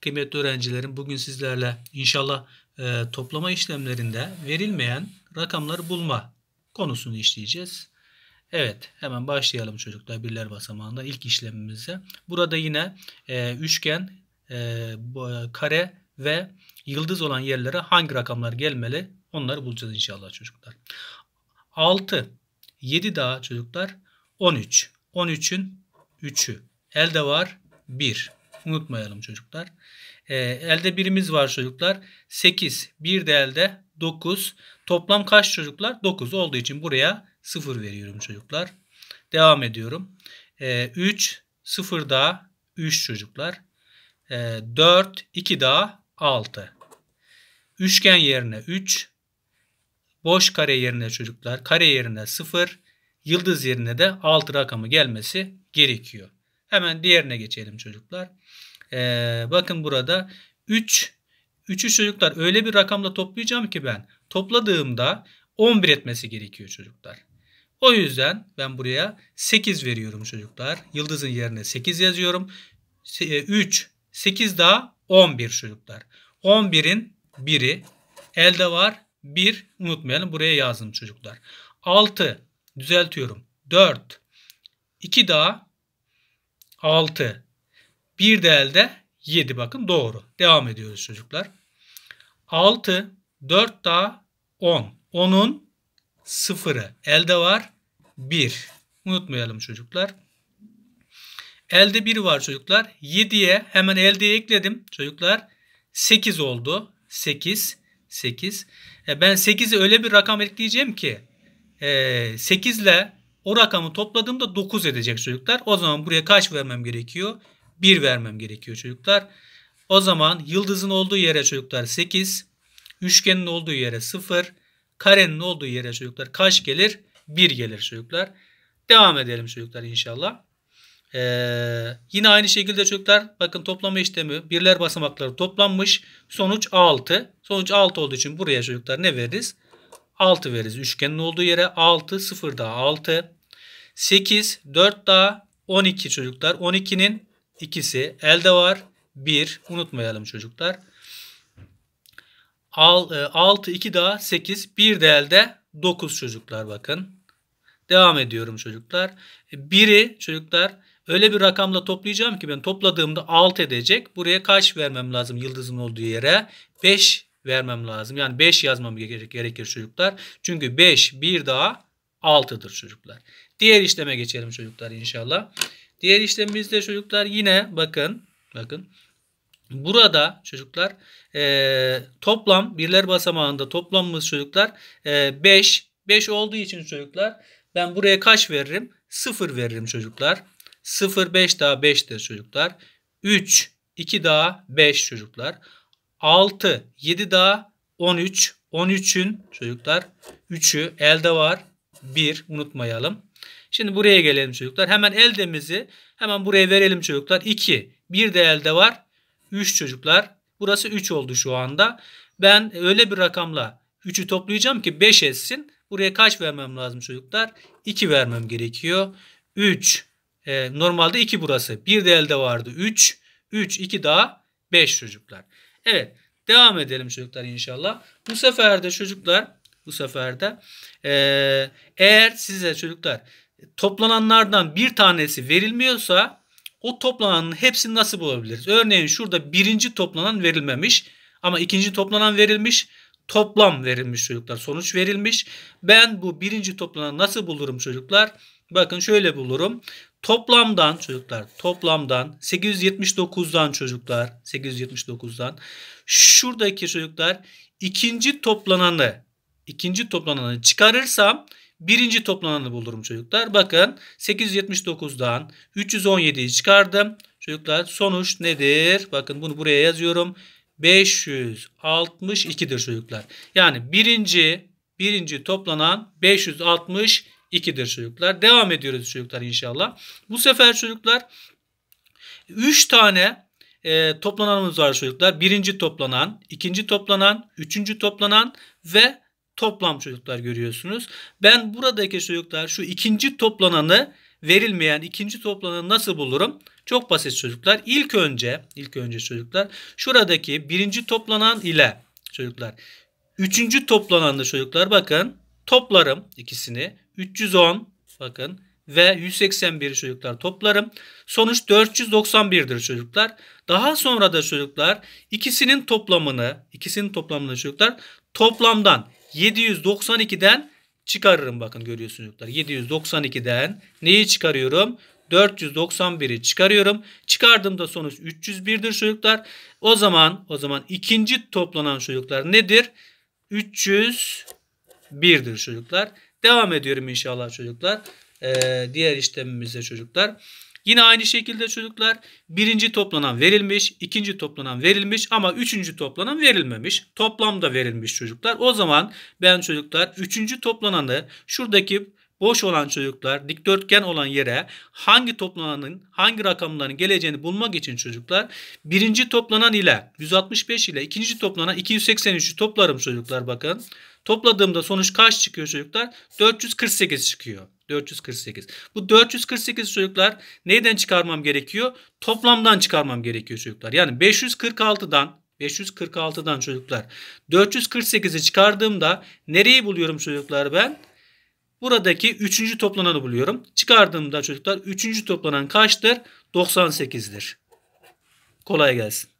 kıymetli öğrencilerim bugün sizlerle inşallah e, toplama işlemlerinde verilmeyen rakamları bulma konusunu işleyeceğiz. Evet hemen başlayalım çocuklar birler basamağında ilk işlemimize. Burada yine e, üçgen, e, e kare ve yıldız olan yerlere hangi rakamlar gelmeli onları bulacağız inşallah çocuklar. 6, 7 daha çocuklar 13. 13'ün 3'ü. Elde var 1. Unutmayalım çocuklar. E, elde birimiz var çocuklar. 8. Bir de elde 9. Toplam kaç çocuklar? 9 olduğu için buraya 0 veriyorum çocuklar. Devam ediyorum. E, 3. 0 daha 3 çocuklar. E, 4. 2 daha 6. Üçgen yerine 3. Boş kare yerine çocuklar. Kare yerine 0. Yıldız yerine de 6 rakamı gelmesi gerekiyor. Hemen diğerine geçelim çocuklar. Ee, bakın burada 3 3'ü çocuklar öyle bir rakamla toplayacağım ki ben topladığımda 11 etmesi gerekiyor çocuklar. O yüzden ben buraya 8 veriyorum çocuklar. Yıldızın yerine 8 yazıyorum. 3, 8 e, daha 11 çocuklar. 11'in 1'i elde var. 1 unutmayalım buraya yazdım çocuklar. 6 düzeltiyorum. 4, 2 daha 6. Bir de elde 7 bakın doğru. Devam ediyoruz çocuklar. 6, 4 daha 10. 10'un 0'ı elde var 1. Unutmayalım çocuklar. Elde 1 var çocuklar. 7'ye hemen elde ekledim çocuklar. 8 oldu. 8. 8. E ben 8'e öyle bir rakam ekleyeceğim ki 8 e, ile o rakamı topladığımda 9 edecek çocuklar. O zaman buraya kaç vermem gerekiyor? 1 vermem gerekiyor çocuklar. O zaman yıldızın olduğu yere çocuklar 8, üçgenin olduğu yere 0, karenin olduğu yere çocuklar kaç gelir? 1 gelir çocuklar. Devam edelim çocuklar inşallah. Ee, yine aynı şekilde çocuklar bakın toplama işlemi birler basamakları toplanmış. Sonuç 6. Sonuç 6 olduğu için buraya çocuklar ne veririz? 6 veririz. Üçgenin olduğu yere 6, 0 daha 6. 8, 4 daha 12 çocuklar. 12'nin ikisi elde var. 1 unutmayalım çocuklar. 6, 2 daha 8, 1 de elde 9 çocuklar bakın. Devam ediyorum çocuklar. 1'i e, çocuklar öyle bir rakamla toplayacağım ki ben topladığımda 6 edecek. Buraya kaç vermem lazım yıldızın olduğu yere? 5 vermem lazım. Yani 5 yazmam gerekir çocuklar. Çünkü 5 bir daha 6'dır çocuklar. Diğer işleme geçelim çocuklar inşallah. Diğer işlemimizde çocuklar yine bakın bakın Burada çocuklar e, toplam birler basamağında toplamımız çocuklar e, 5. 5 olduğu için çocuklar ben buraya kaç veririm? 0 veririm çocuklar. 0 5 daha 5'tir çocuklar. 3 2 daha 5 çocuklar. 6 7 daha 13. 13'ün çocuklar 3'ü elde var. 1 unutmayalım. Şimdi buraya gelelim çocuklar. Hemen eldemizi hemen buraya verelim çocuklar. 2. Bir de elde var. 3 çocuklar. Burası 3 oldu şu anda. Ben öyle bir rakamla 3'ü toplayacağım ki 5 etsin. Buraya kaç vermem lazım çocuklar? 2 vermem gerekiyor. 3. E, normalde 2 burası. Bir de elde vardı. 3. 3, 2 daha 5 çocuklar. Evet. Devam edelim çocuklar inşallah. Bu sefer de çocuklar bu sefer de. Ee, eğer size çocuklar toplananlardan bir tanesi verilmiyorsa o toplananın hepsi nasıl bulabiliriz? Örneğin şurada birinci toplanan verilmemiş ama ikinci toplanan verilmiş. Toplam verilmiş çocuklar. Sonuç verilmiş. Ben bu birinci toplanan nasıl bulurum çocuklar? Bakın şöyle bulurum. Toplamdan çocuklar toplamdan 879'dan çocuklar 879'dan şuradaki çocuklar ikinci toplananı ikinci toplananı çıkarırsam birinci toplananı bulurum çocuklar. Bakın 879'dan 317'yi çıkardım. Çocuklar sonuç nedir? Bakın bunu buraya yazıyorum. 562'dir çocuklar. Yani birinci birinci toplanan 562'dir çocuklar. Devam ediyoruz çocuklar inşallah. Bu sefer çocuklar 3 tane e, toplananımız var çocuklar. Birinci toplanan, ikinci toplanan, üçüncü toplanan ve toplam çocuklar görüyorsunuz. Ben buradaki çocuklar şu ikinci toplananı verilmeyen ikinci toplananı nasıl bulurum? Çok basit çocuklar. İlk önce ilk önce çocuklar şuradaki birinci toplanan ile çocuklar üçüncü toplananlı çocuklar bakın toplarım ikisini 310 bakın ve 181 çocuklar toplarım. Sonuç 491'dir çocuklar. Daha sonra da çocuklar ikisinin toplamını, ikisinin toplamını çocuklar toplamdan 792'den çıkarırım bakın görüyorsunuz çocuklar. 792'den neyi çıkarıyorum? 491'i çıkarıyorum. Çıkardığımda sonuç 301'dir çocuklar. O zaman o zaman ikinci toplanan çocuklar nedir? 301'dir çocuklar. Devam ediyorum inşallah çocuklar. Ee, diğer işlemimize çocuklar. Yine aynı şekilde çocuklar birinci toplanan verilmiş, ikinci toplanan verilmiş ama üçüncü toplanan verilmemiş. Toplamda verilmiş çocuklar. O zaman ben çocuklar üçüncü toplananı şuradaki boş olan çocuklar dikdörtgen olan yere hangi toplananın hangi rakamların geleceğini bulmak için çocuklar birinci toplanan ile 165 ile ikinci toplanan 283'ü toplarım çocuklar bakın. Topladığımda sonuç kaç çıkıyor çocuklar? 448 çıkıyor. 448. Bu 448 çocuklar neyden çıkarmam gerekiyor? Toplamdan çıkarmam gerekiyor çocuklar. Yani 546'dan 546'dan çocuklar 448'i çıkardığımda nereyi buluyorum çocuklar ben? Buradaki 3. toplananı buluyorum. Çıkardığımda çocuklar 3. toplanan kaçtır? 98'dir. Kolay gelsin.